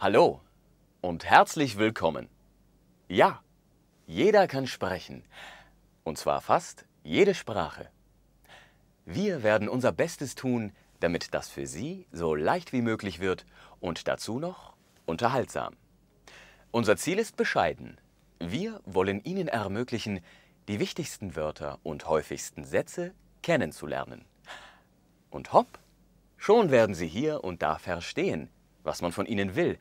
Hallo und herzlich willkommen. Ja, jeder kann sprechen. Und zwar fast jede Sprache. Wir werden unser Bestes tun, damit das für Sie so leicht wie möglich wird und dazu noch unterhaltsam. Unser Ziel ist bescheiden. Wir wollen Ihnen ermöglichen, die wichtigsten Wörter und häufigsten Sätze kennenzulernen. Und hopp, schon werden Sie hier und da verstehen, was man von ihnen will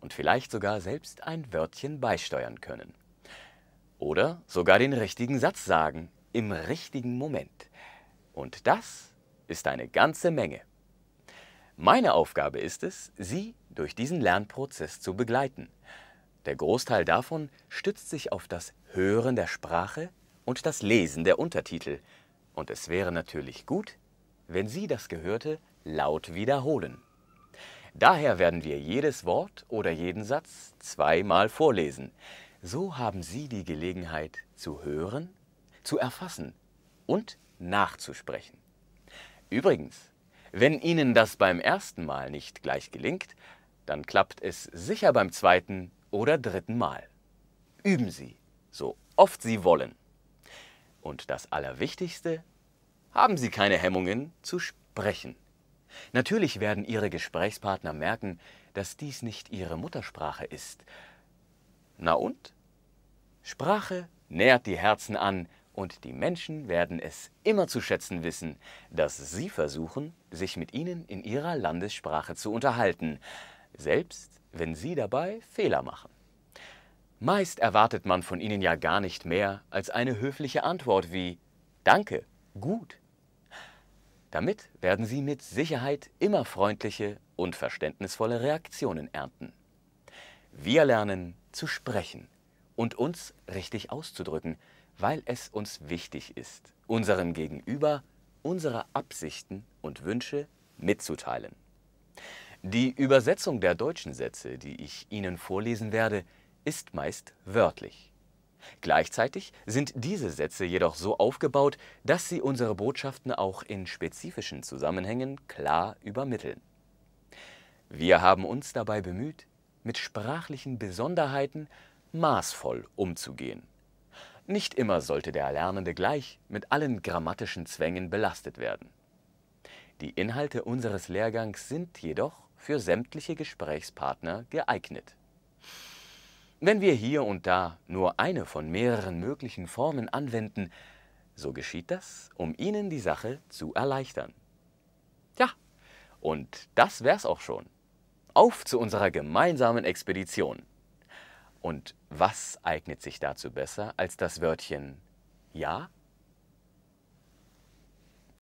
und vielleicht sogar selbst ein Wörtchen beisteuern können. Oder sogar den richtigen Satz sagen im richtigen Moment. Und das ist eine ganze Menge. Meine Aufgabe ist es, Sie durch diesen Lernprozess zu begleiten. Der Großteil davon stützt sich auf das Hören der Sprache und das Lesen der Untertitel. Und es wäre natürlich gut, wenn Sie das Gehörte laut wiederholen. Daher werden wir jedes Wort oder jeden Satz zweimal vorlesen. So haben Sie die Gelegenheit zu hören, zu erfassen und nachzusprechen. Übrigens, wenn Ihnen das beim ersten Mal nicht gleich gelingt, dann klappt es sicher beim zweiten oder dritten Mal. Üben Sie, so oft Sie wollen. Und das Allerwichtigste, haben Sie keine Hemmungen zu sprechen. Natürlich werden Ihre Gesprächspartner merken, dass dies nicht Ihre Muttersprache ist. Na und? Sprache nährt die Herzen an und die Menschen werden es immer zu schätzen wissen, dass Sie versuchen, sich mit ihnen in Ihrer Landessprache zu unterhalten, selbst wenn Sie dabei Fehler machen. Meist erwartet man von Ihnen ja gar nicht mehr als eine höfliche Antwort wie Danke, gut damit werden Sie mit Sicherheit immer freundliche und verständnisvolle Reaktionen ernten. Wir lernen zu sprechen und uns richtig auszudrücken, weil es uns wichtig ist, unserem Gegenüber unsere Absichten und Wünsche mitzuteilen. Die Übersetzung der deutschen Sätze, die ich Ihnen vorlesen werde, ist meist wörtlich. Gleichzeitig sind diese Sätze jedoch so aufgebaut, dass sie unsere Botschaften auch in spezifischen Zusammenhängen klar übermitteln. Wir haben uns dabei bemüht, mit sprachlichen Besonderheiten maßvoll umzugehen. Nicht immer sollte der Lernende gleich mit allen grammatischen Zwängen belastet werden. Die Inhalte unseres Lehrgangs sind jedoch für sämtliche Gesprächspartner geeignet. Wenn wir hier und da nur eine von mehreren möglichen Formen anwenden, so geschieht das, um Ihnen die Sache zu erleichtern. Ja, und das wär's auch schon. Auf zu unserer gemeinsamen Expedition. Und was eignet sich dazu besser als das Wörtchen Ja?